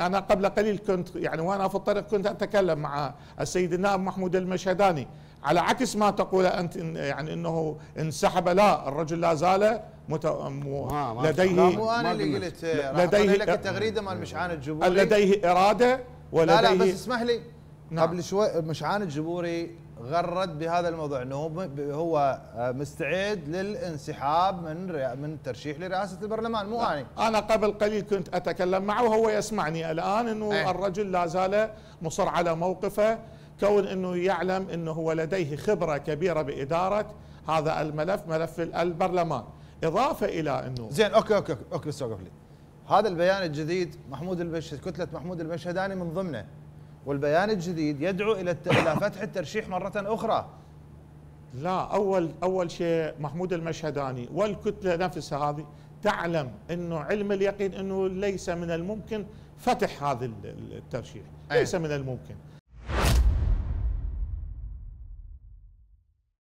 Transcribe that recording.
أنا قبل قليل كنت يعني وأنا في الطريق كنت أتكلم مع السيد النائب محمود المشهداني على عكس ما تقول أنت يعني أنه انسحب لا الرجل لا زال مت... م... لديه انا اللي قلت لديه لك التغريده مال مشعان الجبوري لديه اراده ولديه لا لا بس اسمح لي نعم. قبل شوي مشعان الجبوري غرد بهذا الموضوع انه هو آه، مستعد للانسحاب من من الترشيح لرئاسه البرلمان مو انا انا قبل قليل كنت اتكلم معه وهو يسمعني الان انه أيه. الرجل لا زال مصر على موقفه كون انه يعلم انه هو لديه خبره كبيره باداره هذا الملف ملف البرلمان اضافه الى انه زين اوكي اوكي اوكي, أوكي بس لي هذا البيان الجديد محمود البش كتله محمود البشهداني من ضمنه والبيان الجديد يدعو الى الى فتح الترشيح مره اخرى لا اول اول شيء محمود المشهداني والكتله نفسها هذه تعلم انه علم اليقين انه ليس من الممكن فتح هذا الترشيح إيه. ليس من الممكن